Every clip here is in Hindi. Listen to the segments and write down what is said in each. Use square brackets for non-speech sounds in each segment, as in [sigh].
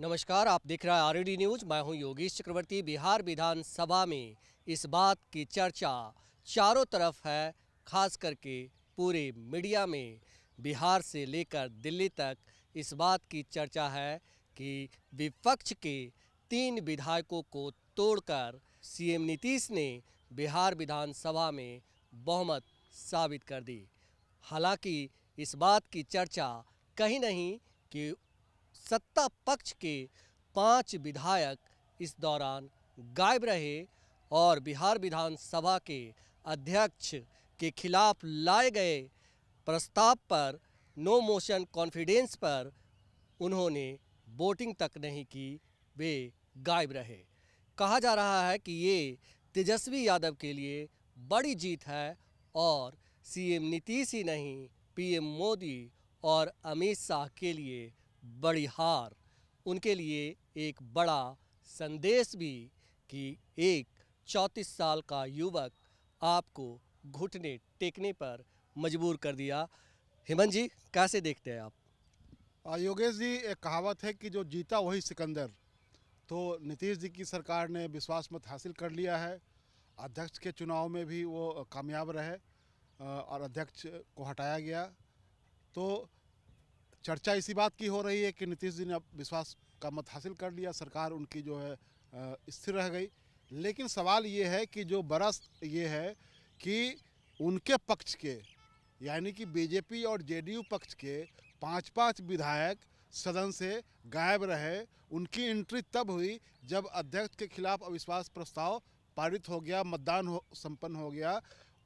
नमस्कार आप देख रहे हैं आर न्यूज मैं हूं योगेश चक्रवर्ती बिहार विधानसभा में इस बात की चर्चा चारों तरफ है खास करके पूरे मीडिया में बिहार से लेकर दिल्ली तक इस बात की चर्चा है कि विपक्ष के तीन विधायकों को तोड़कर सीएम नीतीश ने बिहार विधानसभा में बहुमत साबित कर दी हालांकि इस बात की चर्चा कहीं नहीं कि सत्ता पक्ष के पांच विधायक इस दौरान गायब रहे और बिहार विधानसभा के अध्यक्ष के खिलाफ लाए गए प्रस्ताव पर नो मोशन कॉन्फिडेंस पर उन्होंने वोटिंग तक नहीं की वे गायब रहे कहा जा रहा है कि ये तेजस्वी यादव के लिए बड़ी जीत है और सीएम नीतीश ही नहीं पीएम मोदी और अमित शाह के लिए बड़ी हार उनके लिए एक बड़ा संदेश भी कि एक चौंतीस साल का युवक आपको घुटने टेकने पर मजबूर कर दिया हेमंत जी कैसे देखते हैं आप योगेश जी एक कहावत है कि जो जीता वही सिकंदर तो नीतीश जी की सरकार ने विश्वास मत हासिल कर लिया है अध्यक्ष के चुनाव में भी वो कामयाब रहे और अध्यक्ष को हटाया गया तो चर्चा इसी बात की हो रही है कि नीतीश जी ने अब विश्वास का मत हासिल कर लिया सरकार उनकी जो है स्थिर रह गई लेकिन सवाल ये है कि जो बरस ये है कि उनके पक्ष के यानी कि बीजेपी और जेडीयू पक्ष के पांच पांच विधायक सदन से गायब रहे उनकी एंट्री तब हुई जब अध्यक्ष के खिलाफ अविश्वास प्रस्ताव पारित हो गया मतदान हो संपन्न हो गया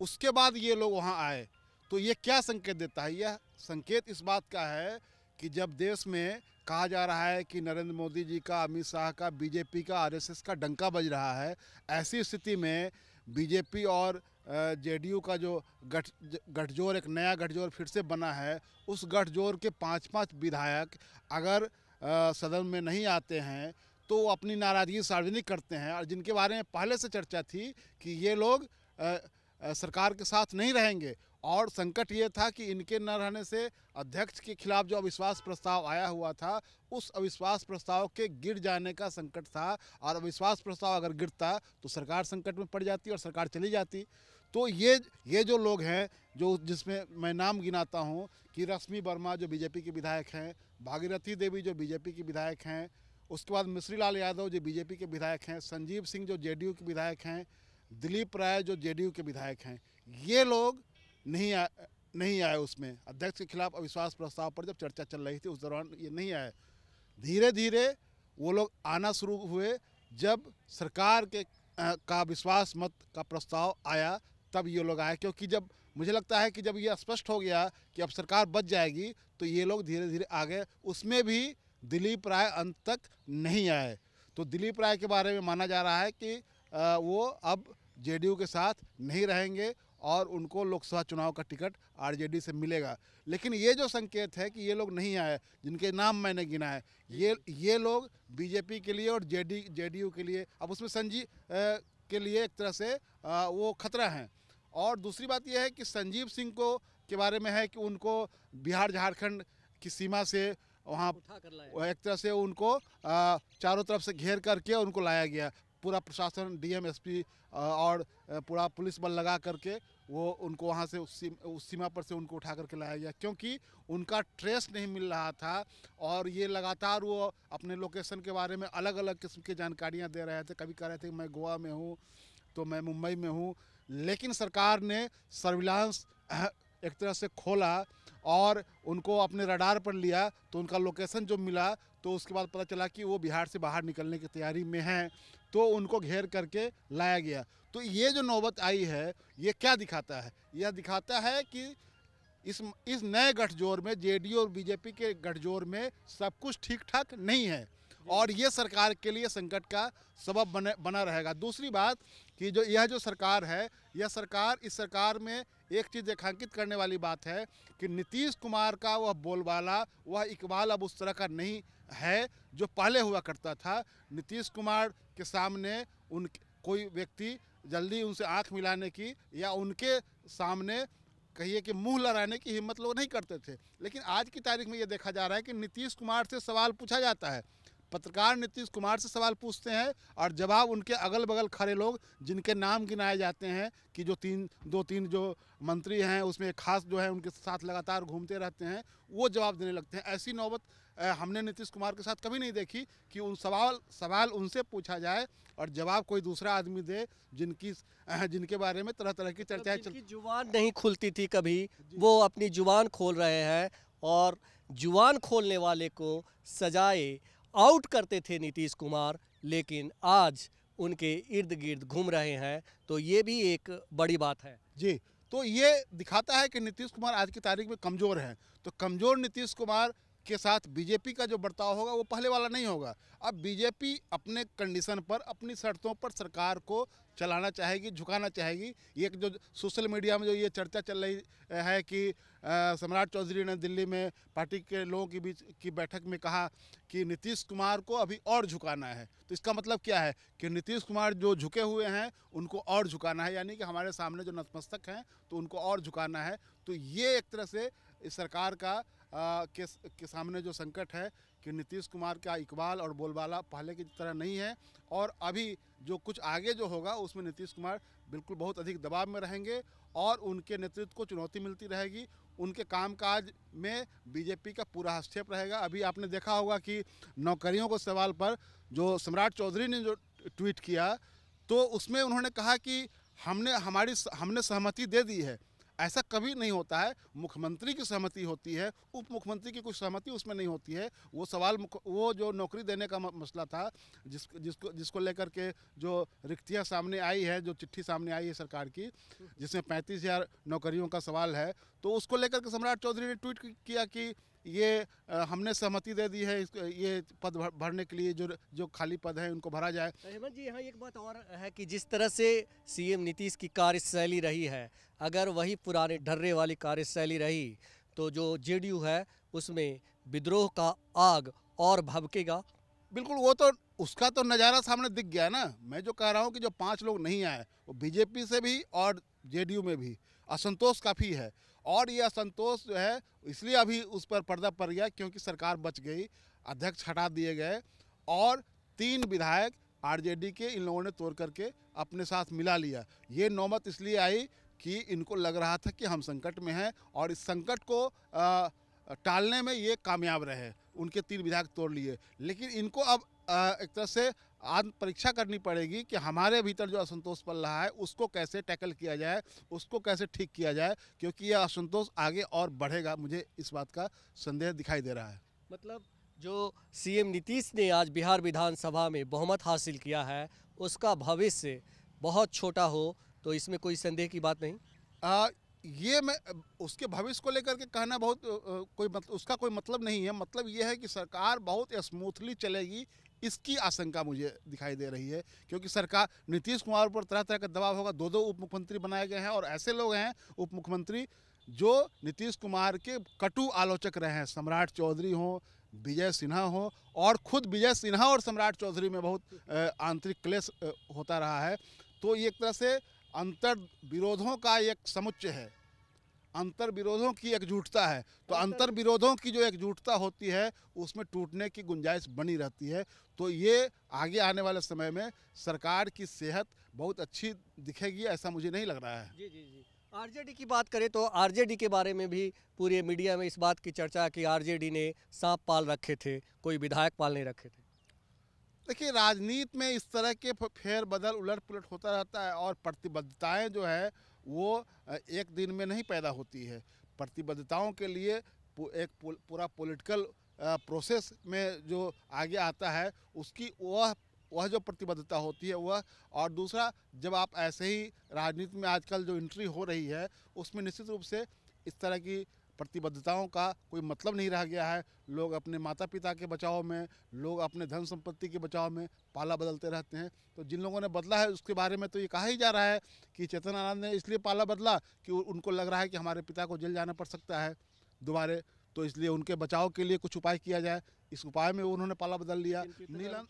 उसके बाद ये लोग वहाँ आए तो ये क्या संकेत देता है यह संकेत इस बात का है कि जब देश में कहा जा रहा है कि नरेंद्र मोदी जी का अमित शाह का बीजेपी का आरएसएस का डंका बज रहा है ऐसी स्थिति में बीजेपी और जेडीयू का जो गठ गठजोड़ एक नया गठजोड़ फिर से बना है उस गठजोड़ के पांच पांच विधायक अगर सदन में नहीं आते हैं तो वो अपनी नाराज़गी सार्वजनिक करते हैं और जिनके बारे में पहले से चर्चा थी कि ये लोग सरकार के साथ नहीं रहेंगे और संकट ये था कि इनके न रहने से अध्यक्ष के खिलाफ जो अविश्वास प्रस्ताव आया हुआ था उस अविश्वास प्रस्ताव के गिर जाने का संकट था और अविश्वास प्रस्ताव अगर गिरता तो सरकार संकट में पड़ जाती और सरकार चली जाती तो ये ये जो लोग हैं जो जिसमें मैं नाम गिनाता हूँ कि रश्मि वर्मा जो बीजेपी के विधायक हैं भागीरथी देवी जो बीजेपी के विधायक हैं उसके बाद मिश्री लाल यादव जो बीजेपी के विधायक हैं संजीव सिंह जो जेडीयू के विधायक हैं दिलीप राय जो जेडीयू के विधायक हैं ये लोग नहीं आ, नहीं आए उसमें अध्यक्ष के खिलाफ अविश्वास प्रस्ताव पर जब चर्चा चल रही थी उस दौरान ये नहीं आए धीरे धीरे वो लोग आना शुरू हुए जब सरकार के आ, का विश्वास मत का प्रस्ताव आया तब ये लोग आए क्योंकि जब मुझे लगता है कि जब ये स्पष्ट हो गया कि अब सरकार बच जाएगी तो ये लोग धीरे धीरे आ गए उसमें भी दिलीप राय अंत तक नहीं आए तो दिलीप राय के बारे में माना जा रहा है कि आ, वो अब जेडीयू के साथ नहीं रहेंगे और उनको लोकसभा चुनाव का टिकट आरजेडी से मिलेगा लेकिन ये जो संकेत है कि ये लोग नहीं आए जिनके नाम मैंने गिना है ये ये लोग बीजेपी के लिए और जेडी जेडीयू के लिए अब उसमें संजीव के लिए एक तरह से आ, वो खतरा हैं और दूसरी बात यह है कि संजीव सिंह को के बारे में है कि उनको बिहार झारखंड की सीमा से वहाँ एक तरह से उनको चारों तरफ से घेर करके उनको लाया गया पूरा प्रशासन डीएमएसपी और पूरा पुलिस बल लगा करके वो उनको वहाँ से उस सीमा, उस सीमा पर से उनको उठा करके लाया गया क्योंकि उनका ट्रेस नहीं मिल रहा था और ये लगातार वो अपने लोकेशन के बारे में अलग अलग किस्म की जानकारियाँ दे रहे थे कभी कह रहे थे कि मैं गोवा में हूँ तो मैं मुंबई में हूँ लेकिन सरकार ने सर्विलांस [clears throat] एक तरह से खोला और उनको अपने रडार पर लिया तो उनका लोकेशन जो मिला तो उसके बाद पता चला कि वो बिहार से बाहर निकलने की तैयारी में हैं तो उनको घेर करके लाया गया तो ये जो नौबत आई है ये क्या दिखाता है यह दिखाता है कि इस इस नए गठजोड़ में जेडीयू और बीजेपी के गठजोड़ में सब कुछ ठीक ठाक नहीं है और ये सरकार के लिए संकट का सबब बने बना रहेगा दूसरी बात कि जो यह जो सरकार है यह सरकार इस सरकार में एक चीज़ रेखांकित करने वाली बात है कि नीतीश कुमार का वह बोलबाला वह इकबाल अब उस तरह का नहीं है जो पहले हुआ करता था नीतीश कुमार के सामने उन कोई व्यक्ति जल्दी उनसे आंख मिलाने की या उनके सामने कहिए कि मुंह लड़ाने की हिम्मत लोग नहीं करते थे लेकिन आज की तारीख में ये देखा जा रहा है कि नीतीश कुमार से सवाल पूछा जाता है पत्रकार नीतीश कुमार से सवाल पूछते हैं और जवाब उनके अगल बगल खड़े लोग जिनके नाम गिनाए जाते हैं कि जो तीन दो तीन जो मंत्री हैं उसमें खास जो है उनके साथ लगातार घूमते रहते हैं वो जवाब देने लगते हैं ऐसी नौबत हमने नीतीश कुमार के साथ कभी नहीं देखी कि उन सवाल सवाल उनसे पूछा जाए और जवाब कोई दूसरा आदमी दे जिनकी जिनके बारे में तरह तरह की चर्चाएं चल जुबान नहीं खुलती थी कभी वो अपनी जुबान खोल रहे हैं और जुबान खोलने वाले को सजाए आउट करते थे नीतीश कुमार लेकिन आज उनके इर्द गिर्द घूम रहे हैं तो ये भी एक बड़ी बात है जी तो ये दिखाता है कि नीतीश कुमार आज की तारीख में कमज़ोर हैं तो कमज़ोर नीतीश कुमार के साथ बीजेपी का जो बर्ताव होगा वो पहले वाला नहीं होगा अब बीजेपी अपने कंडीशन पर अपनी शर्तों पर सरकार को चलाना चाहेगी झुकाना चाहेगी ये जो सोशल मीडिया में जो ये चर्चा चल रही है कि सम्राट चौधरी ने दिल्ली में पार्टी के लोगों के बीच की बैठक में कहा कि नीतीश कुमार को अभी और झुकाना है तो इसका मतलब क्या है कि नीतीश कुमार जो झुके हुए हैं उनको और झुकाना है यानी कि हमारे सामने जो नतमस्तक हैं तो उनको और झुकाना है तो ये एक तरह से इस सरकार का के, के सामने जो संकट है कि नीतीश कुमार का इकबाल और बोलबाला पहले की तरह नहीं है और अभी जो कुछ आगे जो होगा उसमें नीतीश कुमार बिल्कुल बहुत अधिक दबाव में रहेंगे और उनके नेतृत्व को चुनौती मिलती रहेगी उनके कामकाज में बीजेपी का पूरा हस्तक्षेप रहेगा अभी आपने देखा होगा कि नौकरियों को सवाल पर जो सम्राट चौधरी ने जो ट्वीट किया तो उसमें उन्होंने कहा कि हमने हमारी हमने सहमति दे दी है ऐसा कभी नहीं होता है मुख्यमंत्री की सहमति होती है उप मुख्यमंत्री की कुछ सहमति उसमें नहीं होती है वो सवाल वो जो नौकरी देने का मसला था जिस जिसको जिसको लेकर के जो रिक्तियाँ सामने आई है जो चिट्ठी सामने आई है सरकार की जिसमें पैंतीस हज़ार नौकरियों का सवाल है तो उसको लेकर के सम्राट चौधरी ने ट्वीट किया कि ये हमने सहमति दे दी है ये पद भरने के लिए जो जो खाली पद हैं उनको भरा जाए हेमंत जी यहाँ एक बात और है कि जिस तरह से सीएम नीतीश की कार्यशैली रही है अगर वही पुराने ढर्रे वाली कार्यशैली रही तो जो जेडीयू है उसमें विद्रोह का आग और भबकेगा बिल्कुल वो तो उसका तो नज़ारा सामने दिख गया ना मैं जो कह रहा हूँ कि जो पाँच लोग नहीं आए वो बीजेपी से भी और जे में भी असंतोष काफ़ी है और ये असंतोष जो है इसलिए अभी उस पर पर्दा पड़ गया क्योंकि सरकार बच गई अध्यक्ष हटा दिए गए और तीन विधायक आरजेडी के इन लोगों ने तोड़ करके अपने साथ मिला लिया ये नौबत इसलिए आई कि इनको लग रहा था कि हम संकट में हैं और इस संकट को टालने में ये कामयाब रहे उनके तीन विधायक तोड़ लिए लेकिन इनको अब एक तरह से आत्म परीक्षा करनी पड़ेगी कि हमारे भीतर जो असंतोष पल रहा है उसको कैसे टैकल किया जाए उसको कैसे ठीक किया जाए क्योंकि यह असंतोष आगे और बढ़ेगा मुझे इस बात का संदेह दिखाई दे रहा है मतलब जो सीएम नीतीश ने आज बिहार विधानसभा में बहुमत हासिल किया है उसका भविष्य बहुत छोटा हो तो इसमें कोई संदेह की बात नहीं आ, ये मैं उसके भविष्य को लेकर के कहना बहुत कोई मतलब उसका कोई मतलब नहीं है मतलब ये है कि सरकार बहुत स्मूथली चलेगी इसकी आशंका मुझे दिखाई दे रही है क्योंकि सरकार नीतीश कुमार पर तरह तरह का दबाव होगा दो दो उप मुख्यमंत्री बनाए गए हैं और ऐसे लोग हैं उप मुख्यमंत्री जो नीतीश कुमार के कटु आलोचक रहे हैं सम्राट चौधरी हों विजय सिन्हा हो और खुद विजय सिन्हा और सम्राट चौधरी में बहुत आंतरिक क्लेश होता रहा है तो एक तरह से अंतर विरोधों का एक समुच्चय है अंतर विरोधों की एकजुटता है तो अंतर विरोधों की जो एकजुटता होती है उसमें टूटने की गुंजाइश बनी रहती है तो ये आगे आने वाले समय में सरकार की सेहत बहुत अच्छी दिखेगी ऐसा मुझे नहीं लग रहा है जी जी जी आरजेडी की बात करें तो आरजेडी के बारे में भी पूरे मीडिया में इस बात की चर्चा कि आरजेडी ने सांप पाल रखे थे कोई विधायक पाल नहीं रखे थे देखिए राजनीति में इस तरह के फेर बदल उलट पुलट होता रहता है और प्रतिबद्धताएं जो है वो एक दिन में नहीं पैदा होती है प्रतिबद्धताओं के लिए एक पूरा पॉलिटिकल प्रोसेस में जो आगे आता है उसकी वह वह जो प्रतिबद्धता होती है वह और दूसरा जब आप ऐसे ही राजनीति में आजकल जो इंट्री हो रही है उसमें निश्चित रूप से इस तरह की प्रतिबद्धताओं का कोई मतलब नहीं रह गया है लोग अपने माता पिता के बचाव में लोग अपने धन संपत्ति के बचाव में पाला बदलते रहते हैं तो जिन लोगों ने बदला है उसके बारे में तो ये कहा ही जा रहा है कि चेतन आनंद ने इसलिए पाला बदला कि उनको लग रहा है कि हमारे पिता को जेल जाना पड़ सकता है दोबारे तो इसलिए उनके बचाव के लिए कुछ उपाय किया जाए इस उपाय में उन्होंने पाला बदल लिया नीलम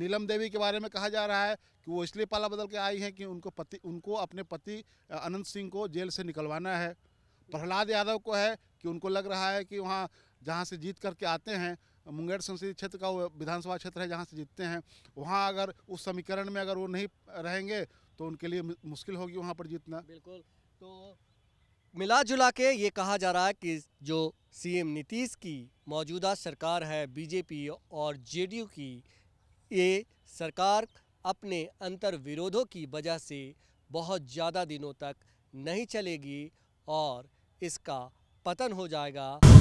नीलम देवी के बारे में कहा जा रहा है कि वो इसलिए पाला बदल के आई हैं कि उनको पति उनको अपने पति अनंत सिंह को जेल से निकलवाना है प्रहलाद यादव को है कि उनको लग रहा है कि वहाँ जहाँ से जीत करके आते हैं मुंगेर संसदीय क्षेत्र का वो विधानसभा क्षेत्र है जहाँ से जीतते हैं वहाँ अगर उस समीकरण में अगर वो नहीं रहेंगे तो उनके लिए मुश्किल होगी वहाँ पर जीतना बिल्कुल तो मिला जुला के ये कहा जा रहा है कि जो सीएम नीतीश की मौजूदा सरकार है बीजेपी और जेडीयू की ये सरकार अपने अंतर विरोधों की वजह से बहुत ज़्यादा दिनों तक नहीं चलेगी और इसका पतन हो जाएगा